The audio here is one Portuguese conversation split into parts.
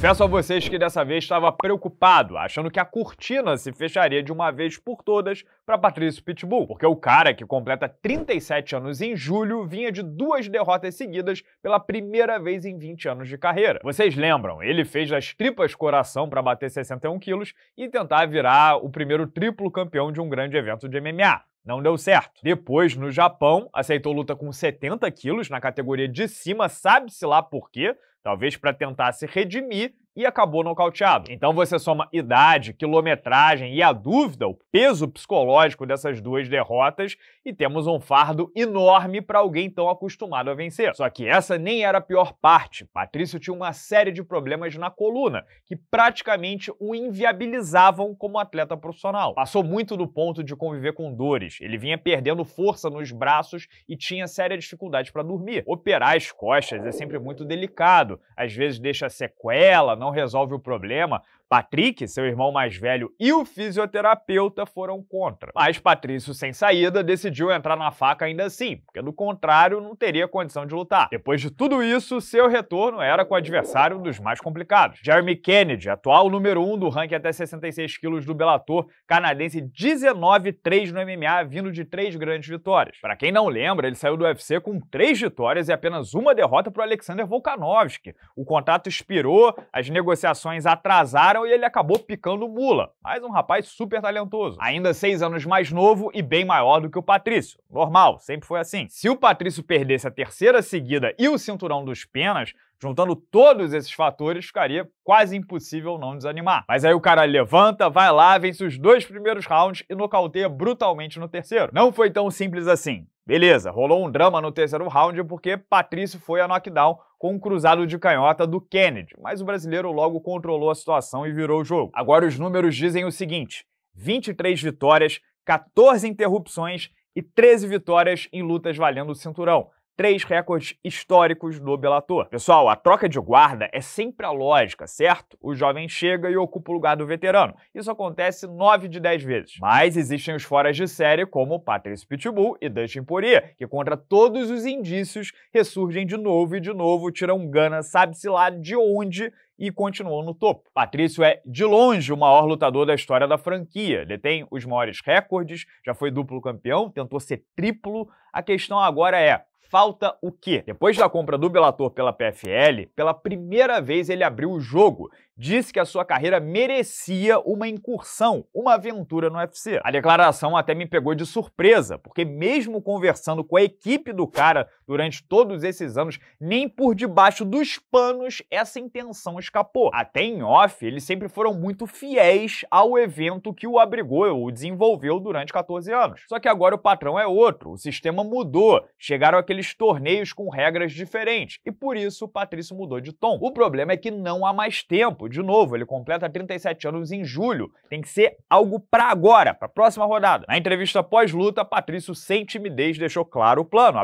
Confesso a vocês que dessa vez estava preocupado, achando que a cortina se fecharia de uma vez por todas para Patrício Pitbull, porque o cara que completa 37 anos em julho vinha de duas derrotas seguidas pela primeira vez em 20 anos de carreira. Vocês lembram, ele fez as tripas coração para bater 61 quilos e tentar virar o primeiro triplo campeão de um grande evento de MMA. Não deu certo. Depois, no Japão, aceitou luta com 70 quilos na categoria de cima, sabe-se lá por quê, talvez para tentar se redimir e acabou nocauteado. Então você soma idade, quilometragem e a dúvida, o peso psicológico dessas duas derrotas e temos um fardo enorme para alguém tão acostumado a vencer. Só que essa nem era a pior parte. Patrício tinha uma série de problemas na coluna que praticamente o inviabilizavam como atleta profissional. Passou muito do ponto de conviver com dores. Ele vinha perdendo força nos braços e tinha séria dificuldade para dormir. Operar as costas é sempre muito delicado. Às vezes deixa sequela, não não resolve o problema, Patrick, seu irmão mais velho, e o fisioterapeuta foram contra. Mas Patrício, sem saída, decidiu entrar na faca ainda assim, porque do contrário não teria condição de lutar. Depois de tudo isso, seu retorno era com o adversário dos mais complicados. Jeremy Kennedy, atual número 1 um do ranking até 66 quilos do Bellator, canadense 19-3 no MMA, vindo de três grandes vitórias. Para quem não lembra, ele saiu do UFC com três vitórias e apenas uma derrota para Alexander Volkanovski. O contrato expirou, as negociações atrasaram e ele acabou picando mula, mas um rapaz super talentoso. Ainda seis anos mais novo e bem maior do que o Patrício. Normal, sempre foi assim. Se o Patrício perdesse a terceira seguida e o cinturão dos penas, Juntando todos esses fatores, ficaria quase impossível não desanimar. Mas aí o cara levanta, vai lá, vence os dois primeiros rounds e nocauteia brutalmente no terceiro. Não foi tão simples assim. Beleza, rolou um drama no terceiro round porque Patrício foi a knockdown com um cruzado de canhota do Kennedy, mas o brasileiro logo controlou a situação e virou o jogo. Agora os números dizem o seguinte: 23 vitórias, 14 interrupções e 13 vitórias em lutas valendo o cinturão três recordes históricos do Bellator. Pessoal, a troca de guarda é sempre a lógica, certo? O jovem chega e ocupa o lugar do veterano. Isso acontece 9 de 10 vezes. Mas existem os fora de série como Patrice Pitbull e Dustin Poirier, que contra todos os indícios ressurgem de novo e de novo, tiram gana, sabe-se lá de onde e continuam no topo. Patrício é, de longe, o maior lutador da história da franquia. Detém os maiores recordes, já foi duplo campeão, tentou ser triplo. A questão agora é: Falta o quê? Depois da compra do Bellator pela PFL, pela primeira vez ele abriu o jogo disse que a sua carreira merecia uma incursão, uma aventura no UFC. A declaração até me pegou de surpresa, porque mesmo conversando com a equipe do cara durante todos esses anos, nem por debaixo dos panos essa intenção escapou. Até em off, eles sempre foram muito fiéis ao evento que o abrigou, o desenvolveu durante 14 anos. Só que agora o patrão é outro, o sistema mudou, chegaram aqueles torneios com regras diferentes, e por isso o Patrício mudou de tom. O problema é que não há mais tempo de novo, ele completa 37 anos em julho. Tem que ser algo para agora, para a próxima rodada. Na entrevista pós-luta, Patrício, sem timidez, deixou claro o plano,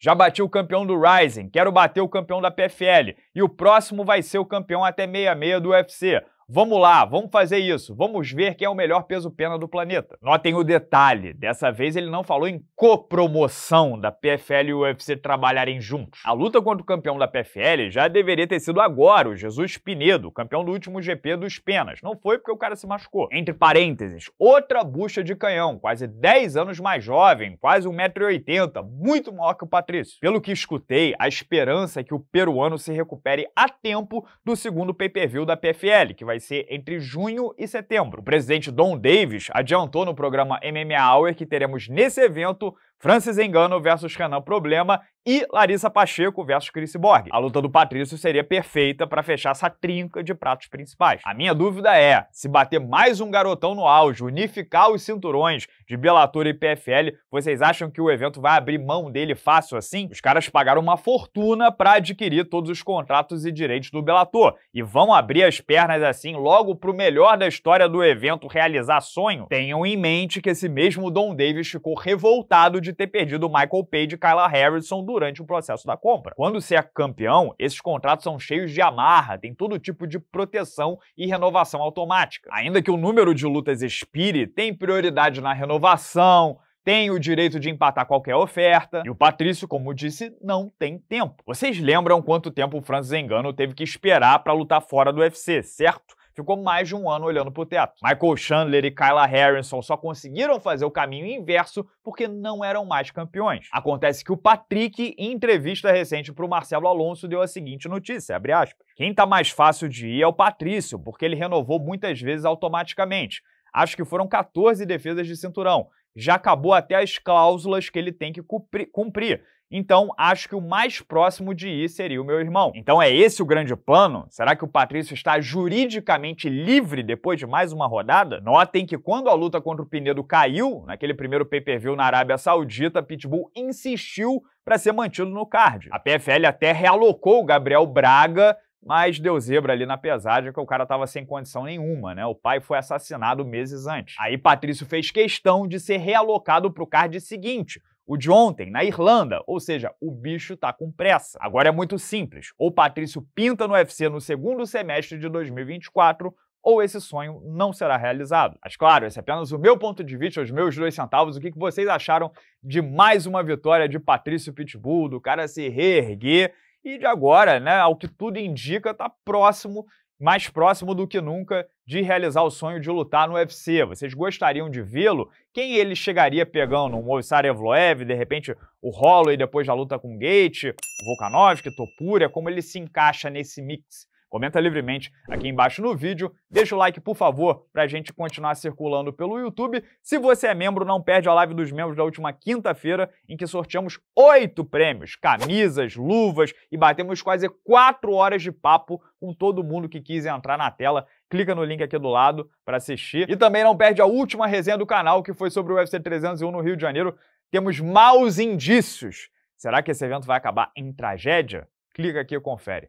Já bati o campeão do Rising, quero bater o campeão da PFL e o próximo vai ser o campeão até 66 do UFC. Vamos lá, vamos fazer isso. Vamos ver quem é o melhor peso-pena do planeta. Notem o detalhe: dessa vez ele não falou em copromoção da PFL e UFC trabalharem juntos. A luta contra o campeão da PFL já deveria ter sido agora, o Jesus Pinedo, campeão do último GP dos Penas. Não foi porque o cara se machucou. Entre parênteses, outra bucha de canhão, quase 10 anos mais jovem, quase 1,80m, muito maior que o Patrício. Pelo que escutei, a esperança é que o peruano se recupere a tempo do segundo pay-per-view da PFL, que vai vai ser entre junho e setembro. O presidente Don Davis adiantou no programa MMA Hour que teremos nesse evento Francis Engano versus Renan Problema e Larissa Pacheco versus Chris Borg. A luta do Patrício seria perfeita para fechar essa trinca de pratos principais. A minha dúvida é, se bater mais um garotão no auge, unificar os cinturões de Bellator e PFL, vocês acham que o evento vai abrir mão dele fácil assim? Os caras pagaram uma fortuna para adquirir todos os contratos e direitos do Bellator e vão abrir as pernas assim logo pro melhor da história do evento realizar sonho? Tenham em mente que esse mesmo Don Davis ficou revoltado de ter perdido Michael Page e Kyla Harrison durante o processo da compra. Quando se é campeão, esses contratos são cheios de amarra, tem todo tipo de proteção e renovação automática. Ainda que o número de lutas expire, tem prioridade na renovação, tem o direito de empatar qualquer oferta. E o Patrício, como disse, não tem tempo. Vocês lembram quanto tempo o Francis Engano teve que esperar para lutar fora do UFC, certo? ficou mais de um ano olhando para o teto. Michael Chandler e Kyla Harrison só conseguiram fazer o caminho inverso porque não eram mais campeões. Acontece que o Patrick, em entrevista recente para o Marcelo Alonso, deu a seguinte notícia, abre aspas. Quem está mais fácil de ir é o Patrício, porque ele renovou muitas vezes automaticamente. Acho que foram 14 defesas de cinturão já acabou até as cláusulas que ele tem que cumprir. Então, acho que o mais próximo de ir seria o meu irmão. Então, é esse o grande plano? Será que o Patrício está juridicamente livre depois de mais uma rodada? Notem que quando a luta contra o Pinedo caiu, naquele primeiro pay-per-view na Arábia Saudita, Pitbull insistiu para ser mantido no card. A PFL até realocou o Gabriel Braga mas deu zebra ali na pesagem que o cara tava sem condição nenhuma, né? O pai foi assassinado meses antes. Aí Patrício fez questão de ser realocado para o card seguinte, o de ontem, na Irlanda, ou seja, o bicho tá com pressa. Agora é muito simples, ou Patrício pinta no UFC no segundo semestre de 2024, ou esse sonho não será realizado. Mas claro, esse é apenas o meu ponto de vista, os meus dois centavos, o que vocês acharam de mais uma vitória de Patrício Pitbull, do cara se reerguer, e de agora, né, ao que tudo indica, tá próximo, mais próximo do que nunca de realizar o sonho de lutar no UFC. Vocês gostariam de vê-lo? Quem ele chegaria pegando? Um Movistar Evloev, de repente o Holloway depois da luta com o Gate, o Volkanovski, Topuria, como ele se encaixa nesse mix Comenta livremente aqui embaixo no vídeo, deixa o like por favor para a gente continuar circulando pelo YouTube. Se você é membro, não perde a live dos membros da última quinta-feira em que sorteamos oito prêmios, camisas, luvas e batemos quase quatro horas de papo com todo mundo que quis entrar na tela clica no link aqui do lado para assistir. E também não perde a última resenha do canal, que foi sobre o UFC 301 no Rio de Janeiro. Temos maus indícios. Será que esse evento vai acabar em tragédia? Clica aqui e confere.